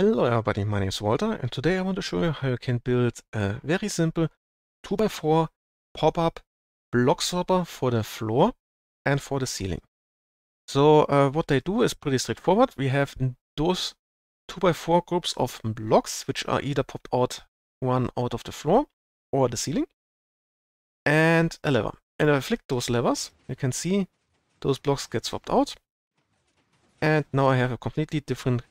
Hello everybody, my name is Walter and today I want to show you how you can build a very simple 2x4 pop-up block stopper for the floor and for the ceiling. So uh, what they do is pretty straightforward. We have those 2x4 groups of blocks which are either popped out one out of the floor or the ceiling and a lever. And if I flick those levers, you can see those blocks get swapped out and now I have a completely different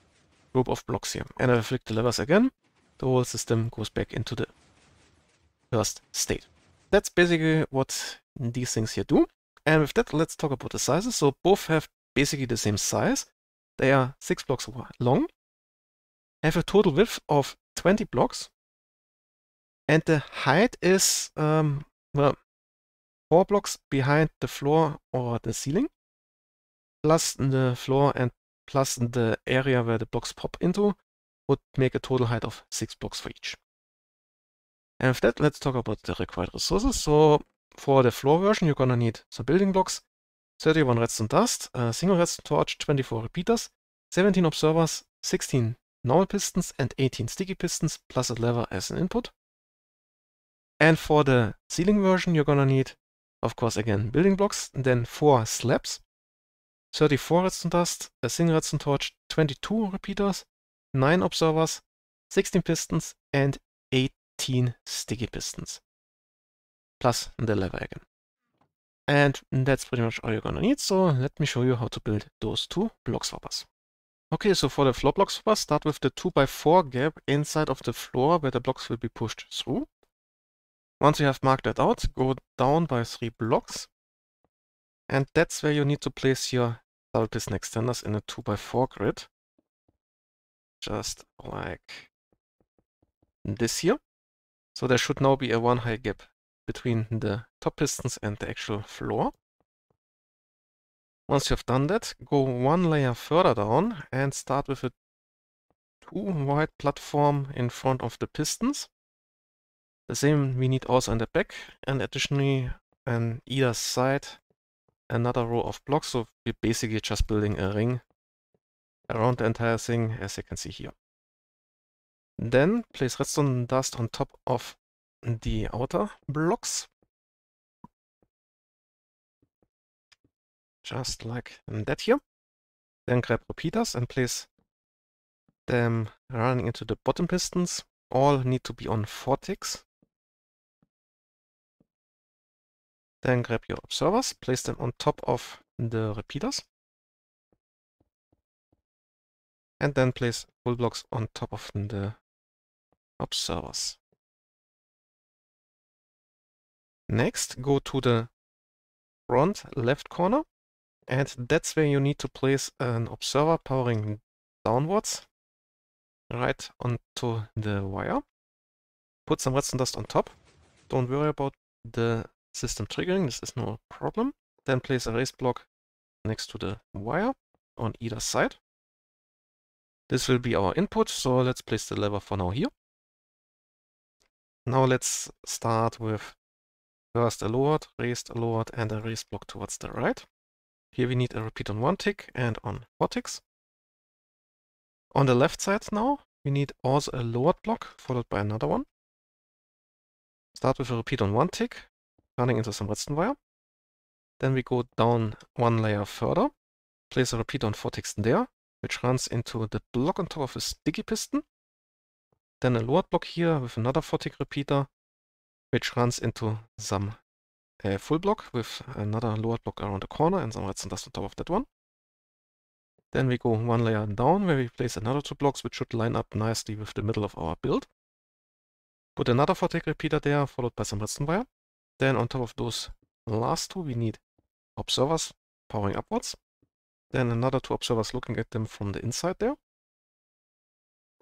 group of blocks here. And I flick the levers again, the whole system goes back into the first state. That's basically what these things here do. And with that, let's talk about the sizes. So both have basically the same size. They are six blocks long, have a total width of 20 blocks, and the height is, um, well, four blocks behind the floor or the ceiling, plus the floor and plus the area where the blocks pop into would make a total height of six blocks for each. And with that, let's talk about the required resources. So for the floor version, you're gonna need some building blocks, 31 redstone dust, a single redstone torch, 24 repeaters, 17 observers, 16 normal pistons, and 18 sticky pistons, plus a lever as an input. And for the ceiling version, you're gonna need, of course, again, building blocks, then four slabs, 34 redstone Dust, a single redstone Torch, 22 repeaters, 9 observers, 16 pistons, and 18 sticky pistons. Plus the lever again. And that's pretty much all you're gonna need, so let me show you how to build those two block swappers. Okay, so for the floor block swapper, start with the 2x4 gap inside of the floor where the blocks will be pushed through. Once you have marked that out, go down by 3 blocks and that's where you need to place your Sulpicin extenders in a 2x4 grid. Just like this here. So there should now be a one high gap between the top pistons and the actual floor. Once you've done that, go one layer further down and start with a two wide platform in front of the pistons. The same we need also in the back and additionally on either side another row of blocks. So we're basically just building a ring around the entire thing, as you can see here. Then place redstone dust on top of the outer blocks. Just like that here. Then grab repeaters and place them running into the bottom pistons. All need to be on 4 ticks. Then grab your observers, place them on top of the repeaters. And then place full blocks on top of the observers. Next, go to the front left corner. And that's where you need to place an observer powering downwards right onto the wire. Put some redstone dust on top. Don't worry about the system triggering, this is no problem. Then place a race block next to the wire on either side. This will be our input, so let's place the lever for now here. Now let's start with first a lowered, raised a lowered, and a raised block towards the right. Here we need a repeat on one tick and on four ticks. On the left side now, we need also a lowered block followed by another one. Start with a repeat on one tick, Running into some redstone wire. Then we go down one layer further, place a repeater on in there, which runs into the block on top of a sticky piston. Then a lower block here with another Fortic repeater, which runs into some uh, full block with another lower block around the corner and some redstone dust on top of that one. Then we go one layer down where we place another two blocks which should line up nicely with the middle of our build. Put another Fortec repeater there followed by some redstone wire. Then on top of those last two, we need observers powering upwards. Then another two observers looking at them from the inside there.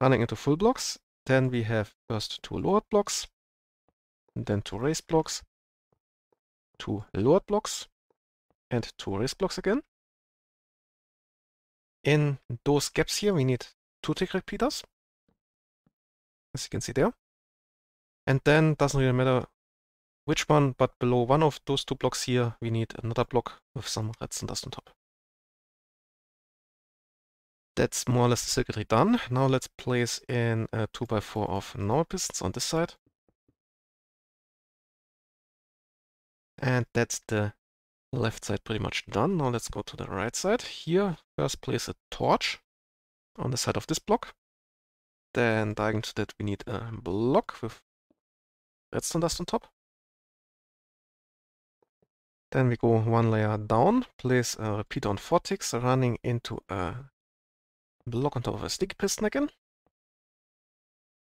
Running into full blocks. Then we have first two lowered blocks, then two raised blocks, two lowered blocks, and two raised blocks again. In those gaps here, we need two tick repeaters, as you can see there. And then doesn't really matter which one, but below one of those two blocks here, we need another block with some redstone dust on top. That's more or less the circuitry done. Now let's place in a 2x4 of normal pistons on this side. And that's the left side pretty much done. Now let's go to the right side. Here, first place a torch on the side of this block. Then diagonal to that we need a block with redstone dust on top. Then we go one layer down, place a repeater on 4 ticks running into a block on top of a stick piston again.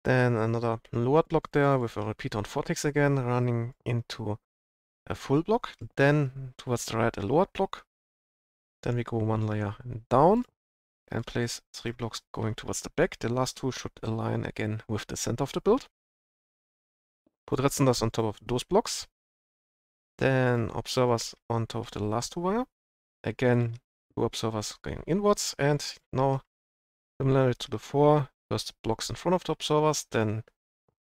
Then another lower block there with a repeater on 4 ticks again running into a full block. Then towards the right a lower block. Then we go one layer down and place three blocks going towards the back. The last two should align again with the center of the build. Put redstone dust on top of those blocks. Then observers on top of the last wire. Again, two observers going inwards. And now, similar to before: first blocks in front of the observers, then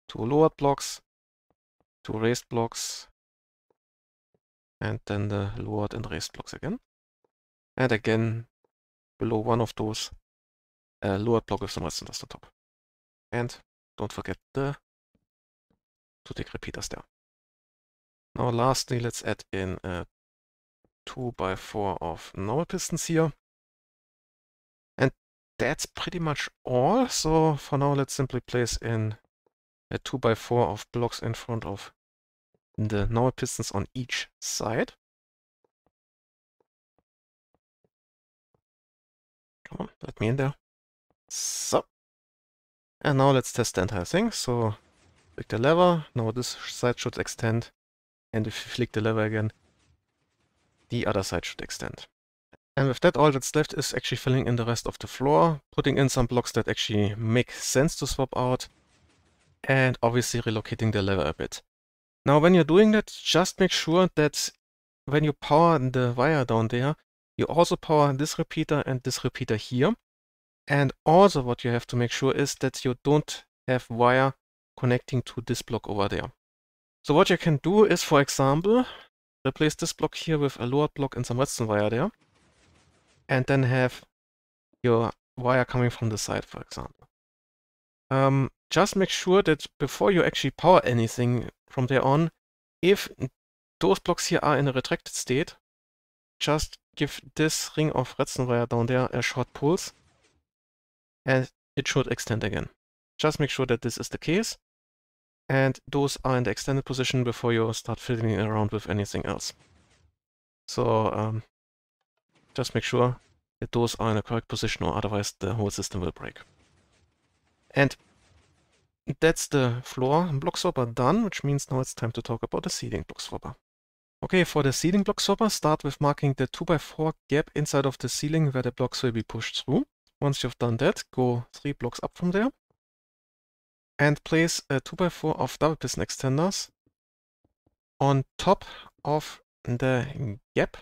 two lowered blocks, two raised blocks, and then the lowered and raised blocks again. And again, below one of those, a lowered block with some redstone on top. And don't forget the two tick repeaters there. Now lastly, let's add in a 2 by 4 of normal pistons here. And that's pretty much all. So for now, let's simply place in a 2 by 4 of blocks in front of the normal pistons on each side. Come on, let me in there. So. And now let's test the entire thing. So pick the lever. Now this side should extend and if you flick the lever again, the other side should extend. And with that, all that's left is actually filling in the rest of the floor, putting in some blocks that actually make sense to swap out, and obviously relocating the lever a bit. Now, when you're doing that, just make sure that when you power the wire down there, you also power this repeater and this repeater here. And also what you have to make sure is that you don't have wire connecting to this block over there. So what you can do is, for example, replace this block here with a lowered block and some redstone wire there, and then have your wire coming from the side, for example. Um, just make sure that before you actually power anything from there on, if those blocks here are in a retracted state, just give this ring of redstone wire down there a short pulse, and it should extend again. Just make sure that this is the case and those are in the extended position before you start fiddling around with anything else. So um, just make sure that those are in the correct position or otherwise the whole system will break. And that's the floor block swapper done, which means now it's time to talk about the seeding block swapper. Okay, for the ceiling block swapper, start with marking the 2x4 gap inside of the ceiling where the blocks will be pushed through. Once you've done that, go three blocks up from there and place a 2x4 of double piston extenders on top of the gap,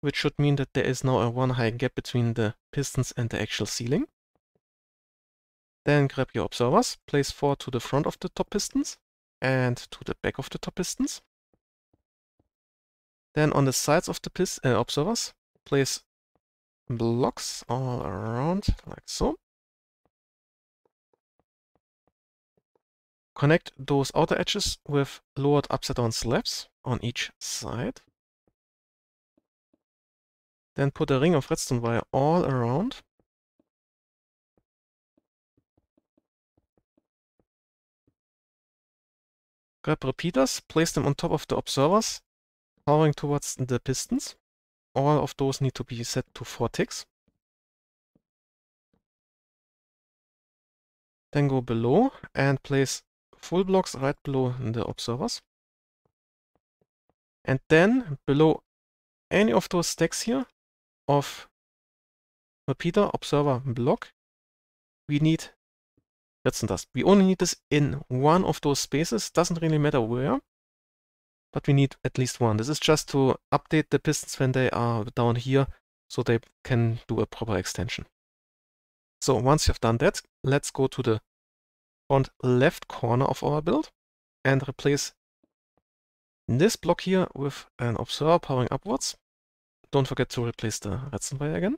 which should mean that there is now a one high gap between the pistons and the actual ceiling. Then grab your observers, place 4 to the front of the top pistons and to the back of the top pistons. Then on the sides of the pist uh, observers, place blocks all around like so. Connect those outer edges with lowered upside down slabs on each side. Then put a ring of redstone wire all around. Grab repeaters, place them on top of the observers, powering towards the pistons. All of those need to be set to 4 ticks. Then go below and place full blocks right below the observers. And then below any of those stacks here of repeater, observer, block, we need Ritzendust. We only need this in one of those spaces, doesn't really matter where, but we need at least one. This is just to update the pistons when they are down here, so they can do a proper extension. So once you've done that, let's go to the front left corner of our build and replace this block here with an observer powering upwards. Don't forget to replace the redstone wire again.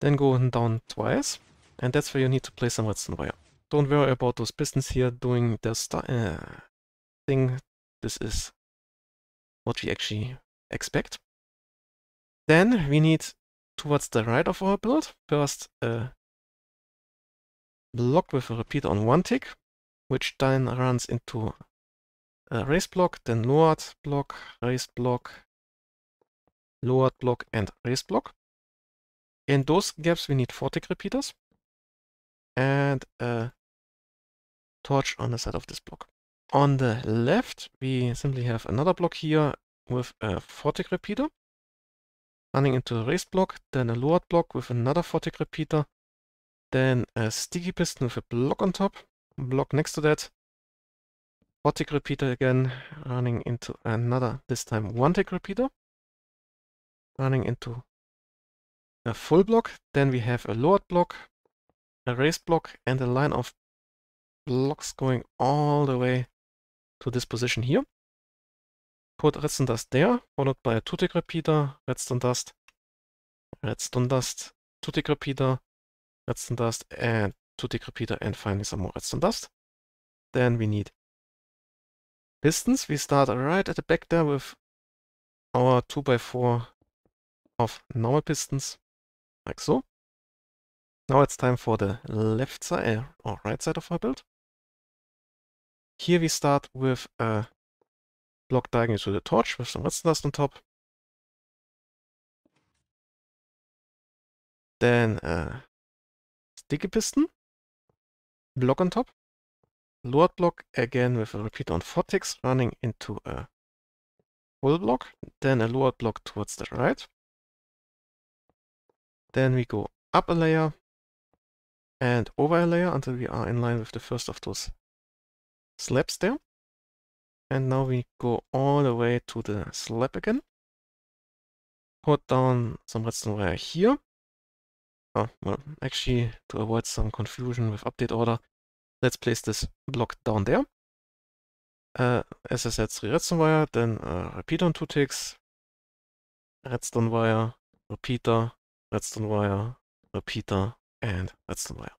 Then go down twice, and that's where you need to place some redstone wire. Don't worry about those pistons here doing their uh, thing. This is what we actually expect. Then we need towards the right of our build, first a uh, blocked with a repeater on one tick, which then runs into a race block, then lowered block, race block, lowered block, and race block. In those gaps, we need four tick repeaters and a torch on the side of this block. On the left, we simply have another block here with a four tick repeater running into a raised block, then a lowered block with another four tick repeater, then a sticky piston with a block on top, block next to that. Four-tick repeater again, running into another, this time one-tick repeater. Running into a full block, then we have a lowered block, a raised block, and a line of blocks going all the way to this position here. Put redstone dust there, followed by a two-tick repeater, redstone dust, redstone dust, two-tick repeater, Redstone and dust and two tick repeater and finally some more redstone dust. Then we need pistons. We start right at the back there with our 2x4 of normal pistons, like so. Now it's time for the left side eh, or right side of our build. Here we start with a block diagonal to the torch with some redstone dust on top. Then a uh, Sticky Piston, block on top, load block again with a repeat on vortex running into a pull block, then a load block towards the right. Then we go up a layer and over a layer until we are in line with the first of those slabs there. And now we go all the way to the slab again. Put down some redstone wire here Oh, well, actually, to avoid some confusion with update order, let's place this block down there. Uh, as I said, three redstone wire, then uh, repeater on two ticks, redstone wire, repeater, redstone wire, repeater, and redstone wire.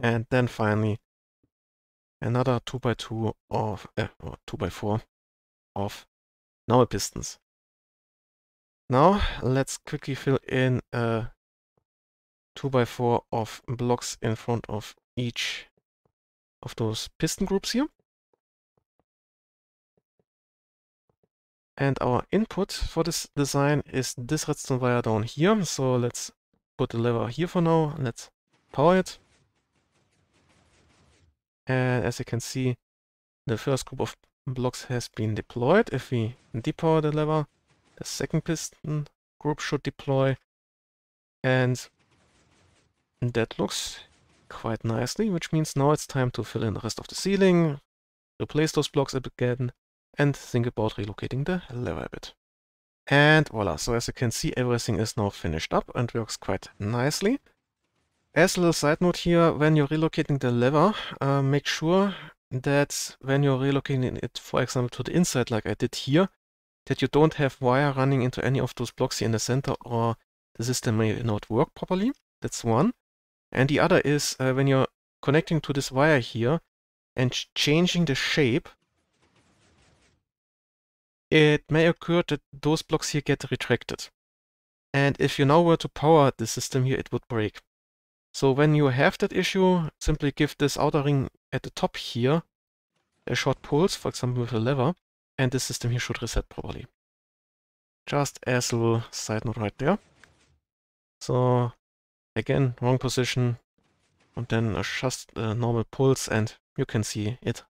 And then finally, another 2x2 of, uh, or 2x4 of normal pistons. Now let's quickly fill in a 2x4 of blocks in front of each of those piston groups here. And our input for this design is this redstone wire down here. So let's put the lever here for now. Let's power it. And as you can see, the first group of blocks has been deployed. If we depower the lever, the second piston group should deploy. And that looks quite nicely, which means now it's time to fill in the rest of the ceiling, replace those blocks again, and think about relocating the lever a bit. And voila, so as you can see, everything is now finished up and works quite nicely. As a little side note here, when you're relocating the lever, uh, make sure that when you're relocating it, for example, to the inside like I did here, that you don't have wire running into any of those blocks here in the center or the system may not work properly. That's one. And the other is uh, when you're connecting to this wire here and ch changing the shape, it may occur that those blocks here get retracted. And if you now were to power the system here, it would break. So when you have that issue, simply give this outer ring at the top here a short pulse, for example with a lever, and the system here should reset properly. Just as a little side note right there. So again, wrong position, and then just a normal pulse and you can see it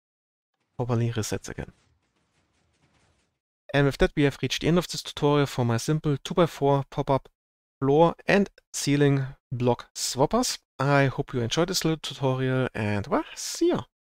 properly resets again. And with that we have reached the end of this tutorial for my simple 2x4 pop-up floor and ceiling block swappers. I hope you enjoyed this little tutorial and well, see ya!